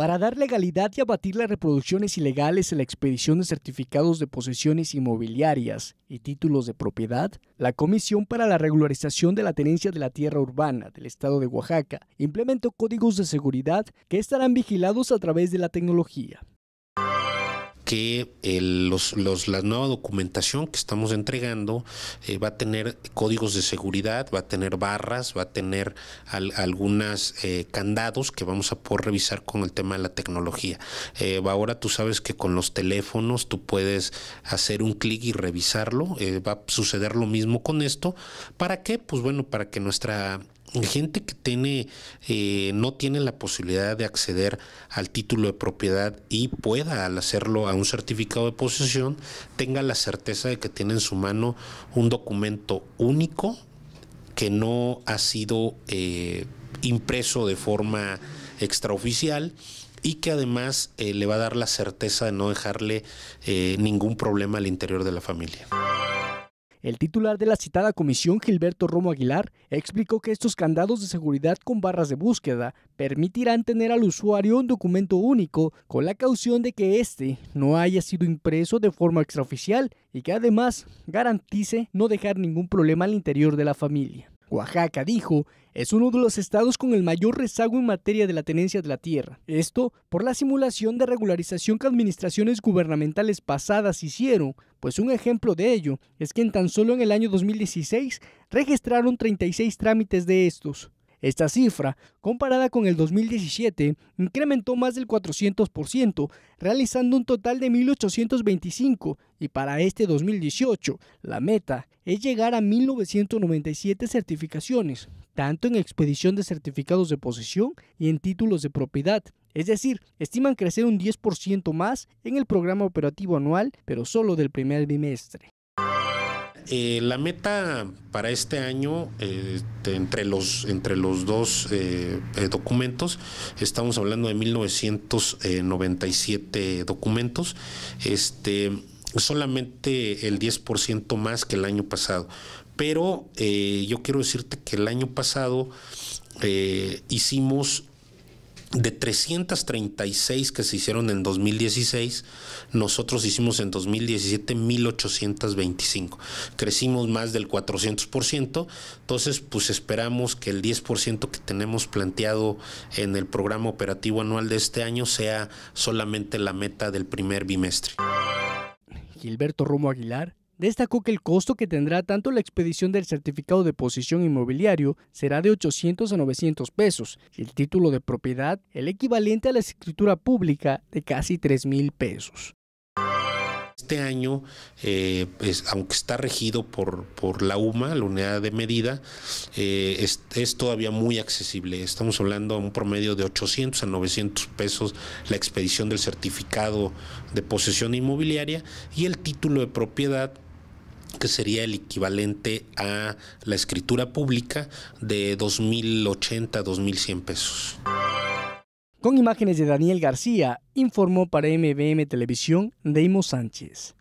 Para dar legalidad y abatir las reproducciones ilegales en la expedición de certificados de posesiones inmobiliarias y títulos de propiedad, la Comisión para la Regularización de la Tenencia de la Tierra Urbana del Estado de Oaxaca implementó códigos de seguridad que estarán vigilados a través de la tecnología que la nueva documentación que estamos entregando eh, va a tener códigos de seguridad, va a tener barras, va a tener algunas eh, candados que vamos a poder revisar con el tema de la tecnología. Eh, ahora tú sabes que con los teléfonos tú puedes hacer un clic y revisarlo. va a suceder lo mismo con esto. ¿Para qué? Pues bueno, para que nuestra gente que tiene, eh, no tiene la posibilidad de acceder al título de propiedad y pueda, al hacerlo a un certificado de posesión, tenga la certeza de que tiene en su mano un documento único que no ha sido eh, impreso de forma extraoficial y que además eh, le va a dar la certeza de no dejarle ningún problema al interior de la familia. El titular de la citada comisión, Gilberto Romo Aguilar, explicó que estos candados de seguridad con barras de búsqueda permitirán tener al usuario un documento único con la caución de que éste no haya sido impreso de forma extraoficial y que además garantice no dejar ningún problema al interior de la familia. Oaxaca, dijo, es uno de los estados con el mayor rezago en materia de la tenencia de la tierra. Esto por la simulación de regularización que administraciones gubernamentales pasadas hicieron, pues un ejemplo de ello es que en tan solo en el año 2016 registraron 36 trámites de estos. Esta cifra, comparada con el 2017, incrementó más del 400%, realizando un total de 1.825 y para este 2018 la meta es llegar a 1.997 certificaciones, tanto en expedición de certificados de posesión y en títulos de propiedad. Es decir, estiman crecer un 10% más en el programa operativo anual, pero solo del primer bimestre. Eh, la meta para este año, eh, entre, los, entre los dos eh, documentos, estamos hablando de 1997 documentos, este, solamente el 10% más que el año pasado. Pero yo quiero decirte que el año pasado hicimos de 336 que se hicieron en 2016, nosotros hicimos en 2017 1825. Crecimos más del 400%, entonces pues esperamos que el 10% que tenemos planteado en el programa operativo anual de este año sea solamente la meta del primer bimestre. Gilberto Rumo Aguilar Destacó que el costo que tendrá tanto la expedición del certificado de posición inmobiliario será de 800 a 900 pesos y el título de propiedad el equivalente a la escritura pública de casi 3 mil pesos. Este año, eh, pues, aunque está regido por, la UMA, la unidad de medida, eh, es, es, todavía muy accesible. Estamos hablando a un promedio de 800 a 900 pesos la expedición del certificado de posesión inmobiliaria y el título de propiedad que sería el equivalente a la escritura pública de 2.080, 2.100 pesos. Con imágenes de Daniel García, informó para MBM Televisión Deimo Sánchez.